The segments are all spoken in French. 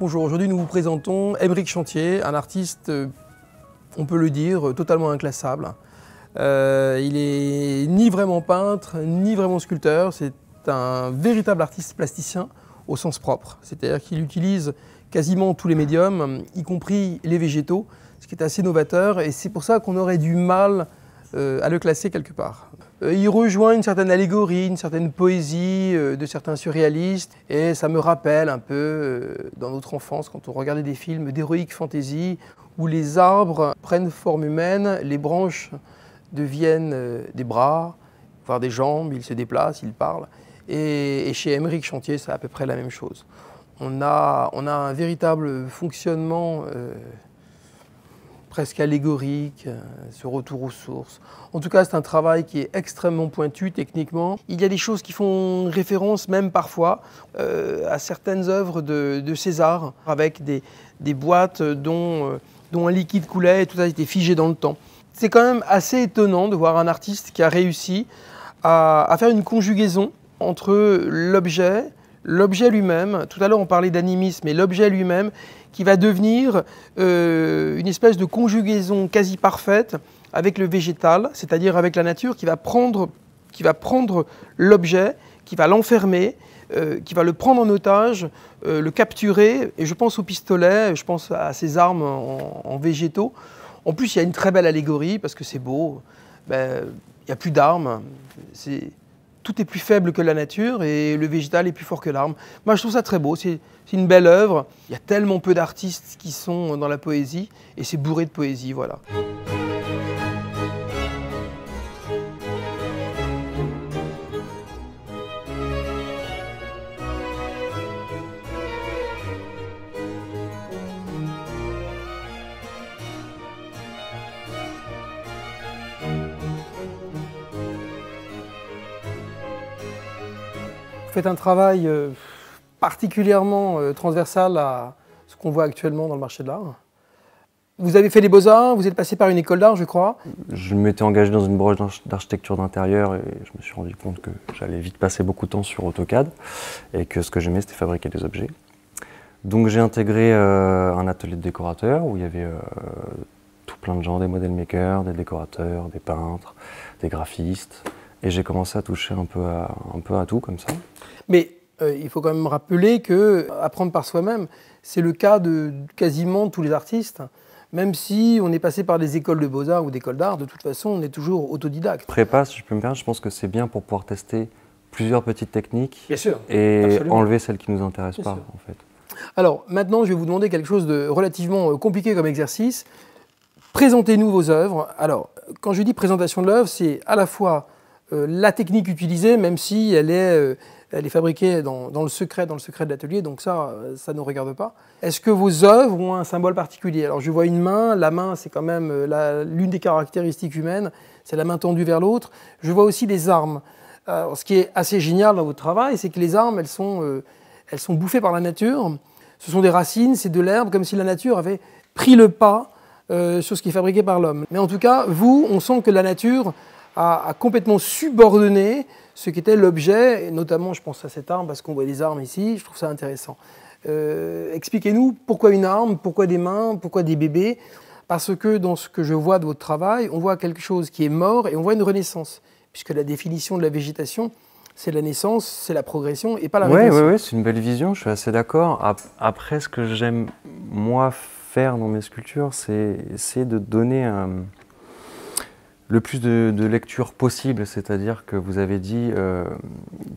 Bonjour, aujourd'hui nous vous présentons Émeric Chantier, un artiste, euh, on peut le dire, totalement inclassable. Euh, il est ni vraiment peintre, ni vraiment sculpteur, c'est un véritable artiste plasticien au sens propre. C'est-à-dire qu'il utilise quasiment tous les médiums, y compris les végétaux, ce qui est assez novateur, et c'est pour ça qu'on aurait du mal euh, à le classer quelque part. Euh, il rejoint une certaine allégorie, une certaine poésie euh, de certains surréalistes, et ça me rappelle un peu dans notre enfance quand on regardait des films d'héroïque fantasy où les arbres prennent forme humaine, les branches deviennent des bras, voire des jambes, ils se déplacent, ils parlent. Et, chez Émeric Chantier, c'est à peu près la même chose. On a, on a un véritable fonctionnement presque allégorique, euh, ce retour aux sources. En tout cas, c'est un travail qui est extrêmement pointu techniquement. Il y a des choses qui font référence même parfois euh, à certaines œuvres de, César, avec des, boîtes euh, dont, un liquide coulait et tout ça été figé dans le temps. C'est quand même assez étonnant de voir un artiste qui a réussi à faire une conjugaison entre l'objet, l'objet lui-même, tout à l'heure on parlait d'animisme, mais l'objet lui-même qui va devenir euh, une espèce de conjugaison quasi parfaite avec le végétal, c'est-à-dire avec la nature qui va prendre, qui va prendre l'objet, qui va l'enfermer, euh, qui va le prendre en otage, euh, le capturer, et je pense au pistolet, je pense à ces armes en, végétaux. En plus, il y a une très belle allégorie, parce que c'est beau, ben, il n'y a plus d'armes, c'est tout est plus faible que la nature et le végétal est plus fort que l'arbre. Moi, je trouve ça très beau. C'est une belle œuvre. Il y a tellement peu d'artistes qui sont dans la poésie et c'est bourré de poésie, voilà. C'est un travail euh, particulièrement euh, transversal à ce qu'on voit actuellement dans le marché de l'art. Vous avez fait des beaux-arts, vous êtes passé par une école d'art, je crois. Je m'étais engagé dans une broche d'architecture d'intérieur et je me suis rendu compte que j'allais vite passer beaucoup de temps sur AutoCAD et que ce que j'aimais, c'était fabriquer des objets. Donc j'ai intégré euh, un atelier de décorateur où il y avait tout plein de gens, des model makers, des décorateurs, des peintres, des graphistes. Et j'ai commencé à toucher un peu à tout comme ça. Mais euh, il faut quand même rappeler que euh, apprendre par soi-même, c'est le cas de quasiment tous les artistes. Même si on est passé par des écoles de beaux-arts ou d'écoles d'art, de toute façon, on est toujours autodidacte. Prépa, si je peux me permettre, je pense que c'est bien pour pouvoir tester plusieurs petites techniques sûr, et enlever celles qui ne nous intéressent pas, en fait. Alors maintenant, je vais vous demander quelque chose de relativement euh, compliqué comme exercice. Présentez-nous vos œuvres. Alors, quand je dis présentation de l'œuvre, c'est à la fois la technique utilisée, même si elle est elle est fabriquée dans, le secret, dans le secret de l'atelier, donc ça, euh, ça ne nous regarde pas. Est-ce que vos œuvres ont un symbole particulier Alors je vois une main, la main c'est quand même euh, l'une des caractéristiques humaines, c'est la main tendue vers l'autre. Je vois aussi des armes. ce qui est assez génial dans votre travail, c'est que les armes, elles sont, euh, elles sont bouffées par la nature. Ce sont des racines, c'est de l'herbe, comme si la nature avait pris le pas sur ce qui est fabriqué par l'homme. Mais en tout cas, vous, on sent que la nature a complètement subordonné ce qui était l'objet, notamment je pense à cette arme, parce qu'on voit des armes ici, je trouve ça intéressant. Euh, expliquez-nous pourquoi une arme, pourquoi des mains, pourquoi des bébés, parce que dans ce que je vois de votre travail, on voit quelque chose qui est mort et on voit une renaissance, puisque la définition de la végétation, c'est la naissance, c'est la progression et pas la ouais, Oui, c'est une belle vision, je suis assez d'accord. Après, ce que j'aime, moi, faire dans mes sculptures, c'est essayer de donner un, le plus de, de lecture possible, c'est-à-dire que vous avez dit euh,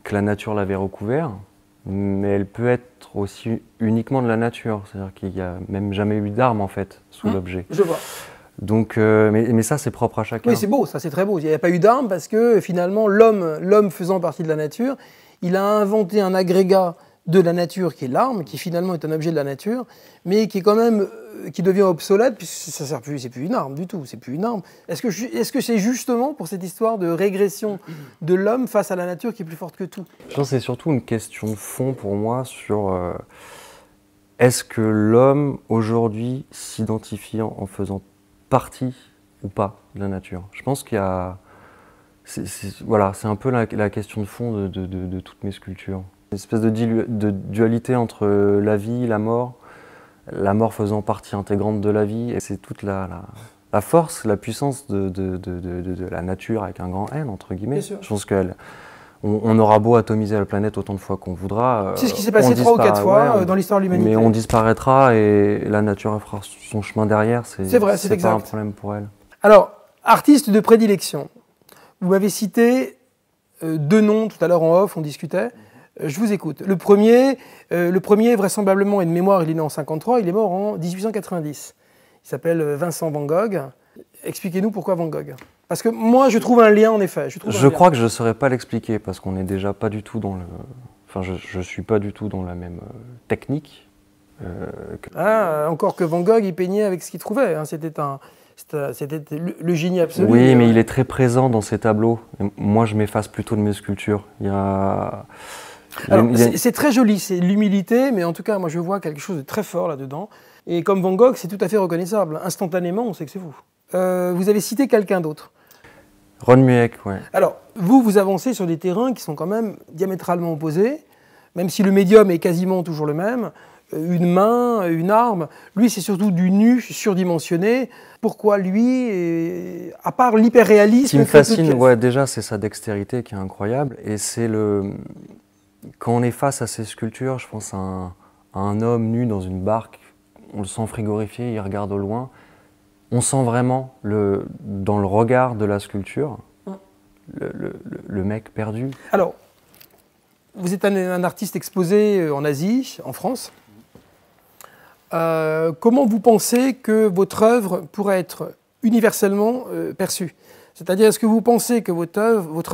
que la nature l'avait recouvert, mais elle peut être aussi uniquement de la nature, c'est-à-dire qu'il n'y a même jamais eu d'armes, en fait sous mmh, l'objet. Je vois. Donc, euh, mais, mais, ça, c'est propre à chacun. Oui, c'est beau, ça, c'est très beau. Il n'y a pas eu d'armes parce que finalement, l'homme, l'homme faisant partie de la nature, il a inventé un agrégat de la nature qui est l'arme, qui finalement est un objet de la nature, mais qui quand même euh, qui devient obsolète puisque ça sert plus, c'est plus une arme du tout, c'est plus une arme. Est-ce que est-ce que c'est justement pour cette histoire de régression de l'homme face à la nature qui est plus forte que tout Je pense c'est surtout une question de fond pour moi sur euh, est-ce que l'homme aujourd'hui s'identifie en, faisant partie ou pas de la nature Je pense qu'il y a voilà, c'est un peu la, question de fond de, de toutes mes sculptures. Une espèce de, dualité entre euh, la vie, la mort, la mort faisant partie intégrante de la vie, et c'est toute la, force, la puissance de, la nature avec un grand N, entre guillemets. Je pense qu'elle. On, aura beau atomiser la planète autant de fois qu'on voudra. Euh, c'est ce qui s'est passé trois ou quatre fois euh, dans l'histoire de l'humanité. Mais on disparaîtra et la nature fera son chemin derrière. C'est vrai, c'est exact. pas un problème pour elle. Alors, artiste de prédilection. Vous m'avez cité deux noms tout à l'heure en off, on discutait. Euh, je vous écoute. Le premier, euh, le premier vraisemblablement, est de mémoire, il est né en 1953, il est mort en 1890. Il s'appelle euh, Vincent Van Gogh. Expliquez-nous pourquoi Van Gogh. Parce que moi, je trouve un lien, en effet. Je, crois que je ne saurais pas l'expliquer, parce qu'on n'est déjà pas du tout dans le... Enfin, je ne suis pas du tout dans la même technique. Ah, encore que Van Gogh, il peignait avec ce qu'il trouvait. Hein. C'était un... C'était le génie absolu. Oui, mais il est très présent dans ses tableaux. moi, je m'efface plutôt de mes sculptures. Il y a... C'est très joli, c'est l'humilité, mais en tout cas, moi je vois quelque chose de très fort là-dedans. Et comme Van Gogh, c'est tout à fait reconnaissable. Instantanément, on sait que c'est vous. Euh, vous avez cité quelqu'un d'autre. Ron Mueck, oui. Alors, vous, vous avancez sur des terrains qui sont quand même diamétralement opposés, même si le médium est quasiment toujours le même. Euh, une main, euh, une arme. Lui, c'est surtout du nu surdimensionné. Pourquoi lui, à part l'hyperréalisme Ce qui me fascine, ouais, déjà, c'est sa dextérité qui est incroyable. Et c'est le, quand on est face à ces sculptures, je pense à un, homme nu dans une barque, on le sent frigorifié, il regarde au loin. On sent vraiment dans le regard de la sculpture le, mec perdu. Alors, vous êtes un, artiste exposé euh, en Asie, en France. Euh, comment vous pensez que votre œuvre pourrait être universellement euh, perçue c'est-à-dire, est-ce que vous pensez que votre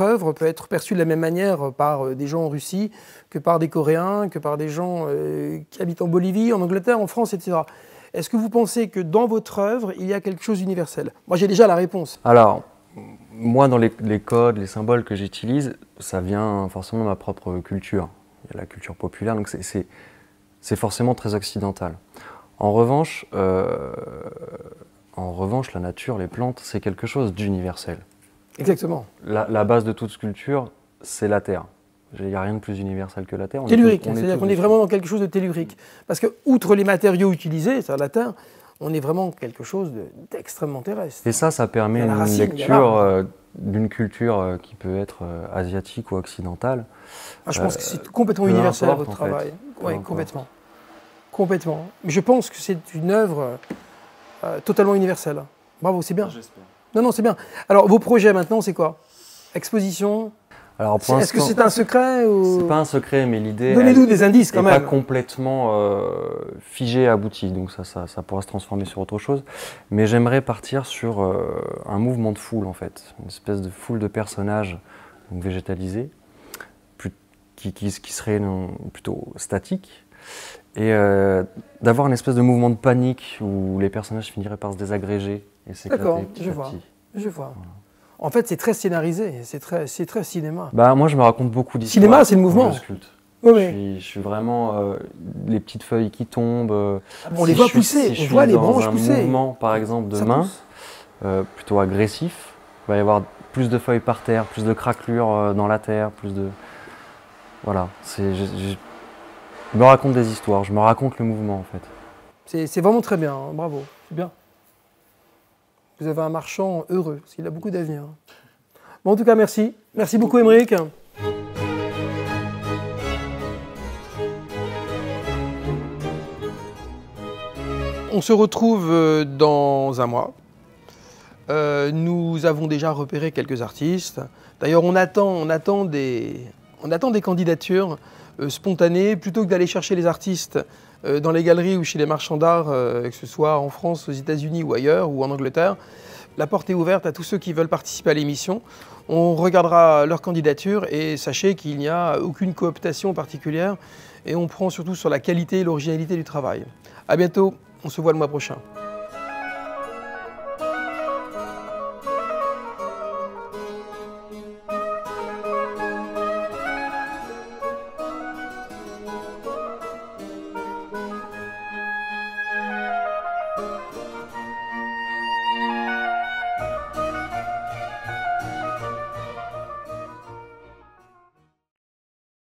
œuvre, peut être perçue de la même manière par euh, des gens en Russie que par des Coréens, que par des gens euh, qui habitent en Bolivie, en Angleterre, en France, etc. Est-ce que vous pensez que dans votre œuvre, il y a quelque chose d'universel Moi, j'ai déjà la réponse. Alors, moi, dans les, codes, les symboles que j'utilise, ça vient forcément de ma propre culture. Il y a la culture populaire, donc c'est forcément très occidental. En revanche, euh, la nature, les plantes, c'est quelque chose d'universel. Exactement. La, base de toute sculpture, c'est la terre. Il n'y a rien de plus universel que la terre. Tellurique, c'est-à-dire qu'on est vraiment dans quelque chose de tellurique. Parce que, outre les matériaux utilisés, cest la terre, on est vraiment quelque chose d'extrêmement terrestre. Et ça, ça permet une lecture euh, d'une culture euh, qui peut être euh, asiatique ou occidentale. Ah, je pense que c'est complètement universel votre travail. Oui, complètement. Complètement. je pense que c'est une œuvre totalement universelle. Bravo, c'est bien. J'espère. Non, non, c'est bien. Alors, vos projets maintenant, c'est quoi Exposition Alors, Est-ce que c'est un secret ou... C'est pas un secret, mais l'idée. Donnez-nous des indices quand même. pas complètement euh, figée et aboutie, donc ça, ça, ça, pourra se transformer sur autre chose. Mais j'aimerais partir sur euh, un mouvement de foule, en fait. Une espèce de foule de personnages végétalisés, qui, serait non, plutôt statique et euh, d'avoir une espèce de mouvement de panique où les personnages finiraient par se désagréger D'accord, je vois, Je vois. En fait, c'est très scénarisé, c'est très, c'est très cinéma. Bah, moi, je me raconte beaucoup d'histoires. Cinéma, c'est le mouvement. Je Je, suis, vraiment euh, les petites feuilles qui tombent. Euh, ah, on les voit pousser, on voit les branches pousser. un mouvement, par exemple, de main, euh, plutôt agressif, il va y avoir plus de feuilles par terre, plus de craquelures dans la terre, plus de. Voilà. C'est, je, me raconte des histoires, je me raconte le mouvement, en fait. C'est, vraiment très bien, hein. bravo, c'est bien vous avez un marchand heureux, s'il a beaucoup d'avenir. Bon, en tout cas, merci. Merci beaucoup, Émeric. On se retrouve euh, dans un mois. Euh, nous avons déjà repéré quelques artistes. D'ailleurs, on attend, on, attend des, on attend des candidatures euh, spontanées. Plutôt que d'aller chercher les artistes euh, dans les galeries ou chez les marchands d'art, euh, que ce soit en France, aux États-Unis ou ailleurs, ou en Angleterre, la porte est ouverte à tous ceux qui veulent participer à l'émission. On regardera leur candidature et sachez qu'il n'y a aucune cooptation particulière et on prend surtout sur la qualité et l'originalité du travail. À bientôt, on se voit le mois prochain.